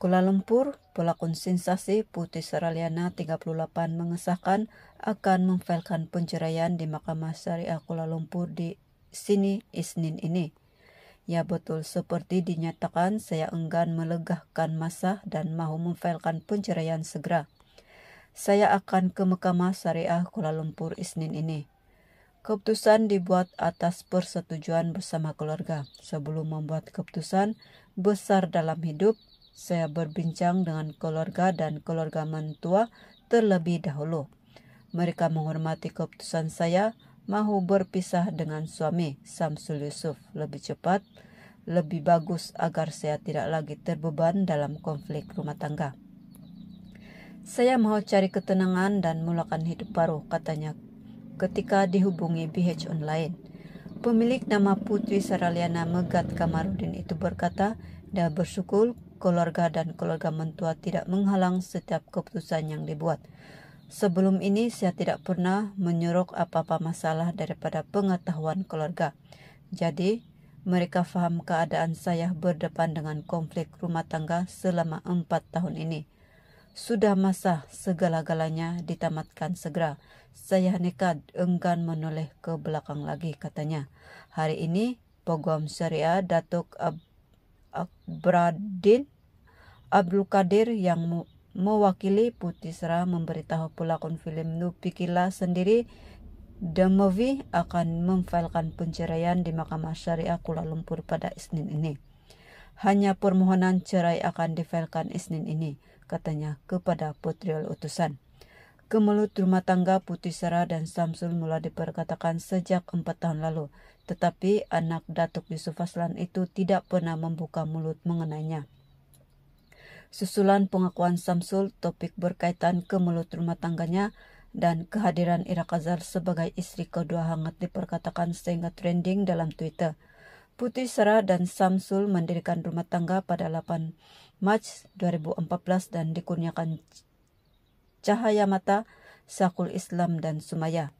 Kuala Lumpur, pelakon sensasi Putih Seraliana 38 mengesahkan akan memfailkan penceraian di Mahkamah Syariah Kuala Lumpur di sini Isnin ini. Ya betul seperti dinyatakan saya enggan melegahkan masa dan mahu memfailkan penceraian segera. Saya akan ke Mahkamah Syariah Kuala Lumpur Isnin ini. Keputusan dibuat atas persetujuan bersama keluarga. Sebelum membuat keputusan besar dalam hidup, saya berbincang dengan keluarga dan keluarga mentua terlebih dahulu. Mereka menghormati keputusan saya mau berpisah dengan suami Samsul Yusuf lebih cepat, lebih bagus agar saya tidak lagi terbeban dalam konflik rumah tangga. Saya mau cari ketenangan dan mulakan hidup baru, katanya ketika dihubungi BH Online. Pemilik nama Putri Saraliana Megat Kamarudin itu berkata, dan bersyukur keluarga dan keluarga mentua tidak menghalang setiap keputusan yang dibuat. Sebelum ini saya tidak pernah menyuruh apa-apa masalah daripada pengetahuan keluarga. Jadi, mereka faham keadaan saya berdepan dengan konflik rumah tangga selama empat tahun ini. Sudah masa segala-galanya ditamatkan segera. Saya nekat enggan menoleh ke belakang lagi katanya. Hari ini, Pogom Syariah Datuk Ab Akbradin Abdul Qadir yang mewakili Putisra memberitahu pelakon film Nupikila sendiri Movie akan memfailkan penceraian di Mahkamah Syariah Kuala Lumpur pada Isnin ini. Hanya permohonan cerai akan difailkan Isnin ini, katanya kepada Putri Utusan. Kemelut rumah tangga Putih Sarah dan Samsul mulai diperkatakan sejak empat tahun lalu, tetapi anak Datuk Yusuf Aslan itu tidak pernah membuka mulut mengenainya. Susulan pengakuan Samsul topik berkaitan kemelut rumah tangganya dan kehadiran Ira Kazar sebagai istri kedua hangat diperkatakan sehingga trending dalam Twitter. Putih Sarah dan Samsul mendirikan rumah tangga pada 8 Mac 2014 dan dikurniakan Cahaya Mata, Sakul Islam dan Sumaya.